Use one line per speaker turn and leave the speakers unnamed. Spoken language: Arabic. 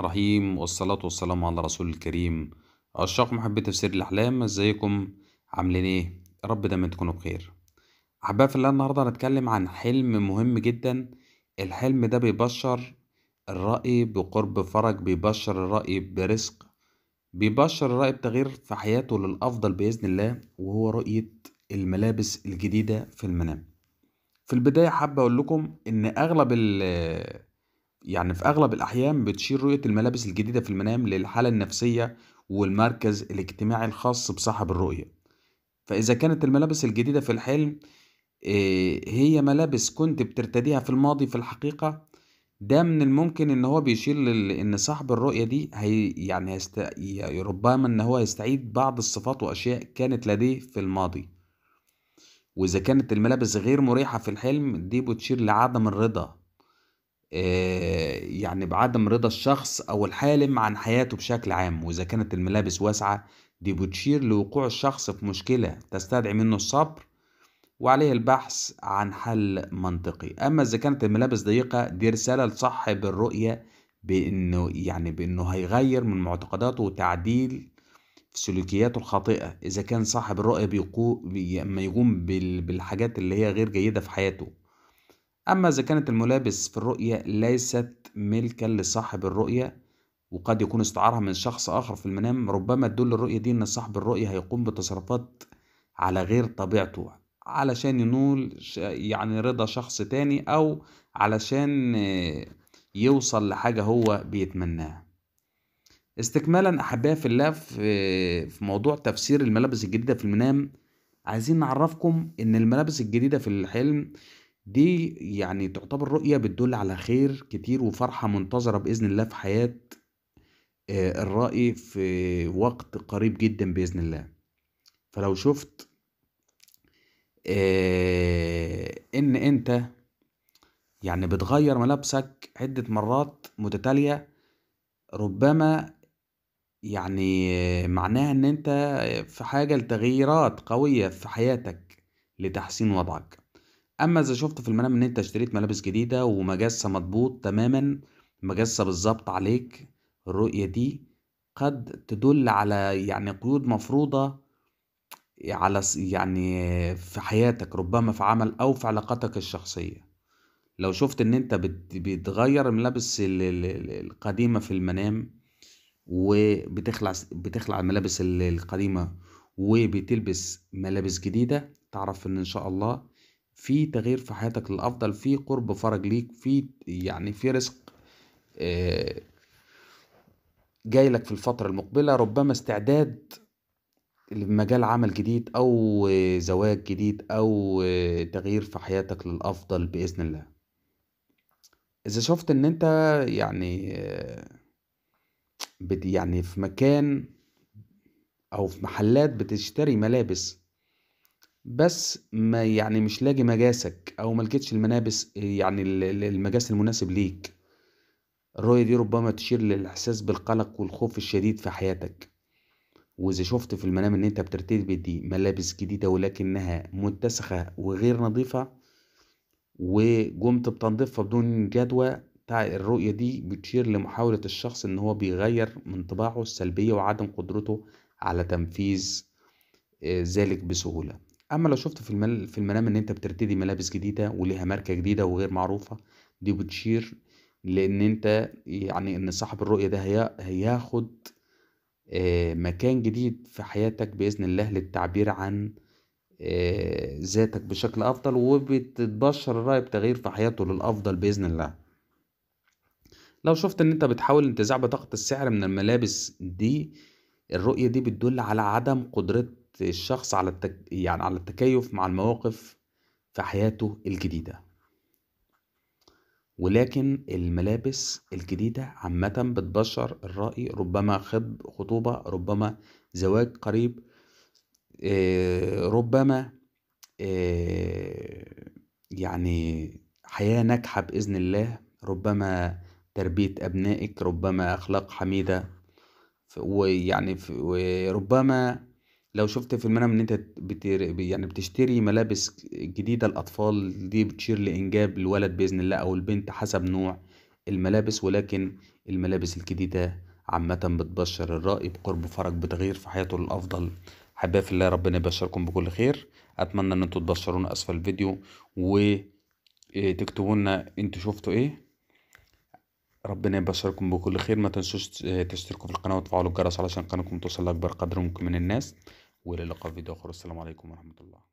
رحيم والصلاة والسلام على رسول الكريم أشاق محبي تفسير الأحلام ازيكم عاملين ايه؟ رب دايما تكونوا بخير أحبائي في الله النهاردة هنتكلم عن حلم مهم جدا الحلم ده بيبشر الرأي بقرب فرج بيبشر الرأي برزق بيبشر الرأي بتغيير في حياته للأفضل بإذن الله وهو رؤية الملابس الجديدة في المنام في البداية حابة أقول لكم إن أغلب ال يعني في أغلب الأحيان بتشير رؤية الملابس الجديدة في المنام للحالة النفسية والمركز الاجتماعي الخاص بصاحب الرؤية فإذا كانت الملابس الجديدة في الحلم آه، هي ملابس كنت بترتديها في الماضي في الحقيقة ده من الممكن ان هو بيشير لل... ان صاحب الرؤية دي هي يعني هست... ربما ان هو يستعيد بعض الصفات واشياء كانت لديه في الماضي وإذا كانت الملابس غير مريحة في الحلم دي بتشير لعدم الرضا آه، يعني بعدم رضا الشخص أو الحالم عن حياته بشكل عام وإذا كانت الملابس واسعة دي بتشير لوقوع الشخص في مشكلة تستدعي منه الصبر وعليه البحث عن حل منطقي أما إذا كانت الملابس ضيقة دي رسالة لصاحب الرؤية بإنه يعني بإنه هيغير من معتقداته وتعديل في سلوكياته الخاطئة إذا كان صاحب الرؤية بي... ما يقوم بال... بالحاجات اللي هي غير جيدة في حياته أما إذا كانت الملابس في الرؤية ليست ملكا لصاحب الرؤية وقد يكون استعارها من شخص آخر في المنام ربما تدل الرؤية دي إن صاحب الرؤية هيقوم بتصرفات على غير طبيعته علشان ينول يعني رضا شخص تاني أو علشان آه، يوصل لحاجة هو بيتمناها استكمالا احبائي في الله في في موضوع تفسير الملابس الجديده في المنام عايزين نعرفكم ان الملابس الجديده في الحلم دي يعني تعتبر رؤيه بتدل على خير كتير وفرحه منتظره باذن الله في حياه آه، الرأي في وقت قريب جدا بإذن الله فلو شفت آه، إن أنت يعني بتغير ملابسك عدة مرات متتالية ربما يعني معناها إن أنت في حاجة لتغييرات قوية في حياتك لتحسين وضعك أما إذا شفت في المنام إن أنت اشتريت ملابس جديدة ومجسة مضبوط تماما مجسة بالظبط عليك الرؤية دي قد تدل على يعني قيود مفروضة على يعني في حياتك ربما في عمل أو في علاقاتك الشخصية لو شفت إن أنت بتغير الملابس ال- القديمة في المنام وبتخلع بتخلع الملابس القديمة وبتلبس ملابس جديدة تعرف ان ان شاء الله في تغيير في حياتك للافضل في قرب فرج ليك في يعني في رزق آه، جاي لك في الفترة المقبلة ربما استعداد لمجال عمل جديد او زواج جديد او تغيير في حياتك للافضل باذن الله اذا شفت ان انت يعني آه، بت يعني في مكان او في محلات بتشتري ملابس بس ما يعني مش لاقي مجاسك او ما لقيتش الملابس يعني المجاس المناسب ليك الرؤية دي ربما تشير للإحساس بالقلق والخوف الشديد في حياتك وإذا شفت في المنام إن أنت بترتدي ملابس جديدة ولكنها متسخة وغير نظيفة وقمت بتنظيفها بدون جدوى بتاع الرؤية دي بتشير لمحاولة الشخص إن هو بيغير من طباعه السلبية وعدم قدرته على تنفيذ آه، ذلك بسهولة أما لو شفت في, المل في المنام إن أنت بترتدي ملابس جديدة وليها ماركة جديدة وغير معروفة دي بتشير لأن أنت يعني إن صاحب الرؤية ده هي... هياخد آه، مكان جديد في حياتك بإذن الله للتعبير عن آه، ذاتك بشكل افضل وبتتبشر الراي بتغيير في حياته للافضل باذن الله لو شفت إن أنت بتحاول انتزاع بطاقة السعر من الملابس دي الرؤية دي بتدل على عدم قدرة الشخص على التك... يعني على التكيف مع المواقف في حياته الجديدة ولكن الملابس الجديدة عامة بتبشر الرأي ربما خطب خطوبة ربما زواج قريب آه، ربما آه، يعني حياة ناجحة بإذن الله ربما تربية أبنائك ربما أخلاق حميدة ويعني وربما لو شفت في المنام ان انت بتر... يعني بتشتري ملابس جديده الاطفال دي بتشير لانجاب الولد باذن الله او البنت حسب نوع الملابس ولكن الملابس الجديده عامه بتبشر الرأي بقرب فرج بتغيير في حياته للافضل حبايب الله ربنا يبشركم بكل خير اتمنى ان انتوا تبشرونا اسفل الفيديو وتكتبوا آه، لنا انتوا شفتوا ايه ربنا يبشركم بكل خير ما تنسوش تشتركوا في القناه وتفعلوا الجرس علشان قناتكم توصل لاكبر قدر ممكن من الناس والى اللقاء في فيديو اخر السلام عليكم ورحمه الله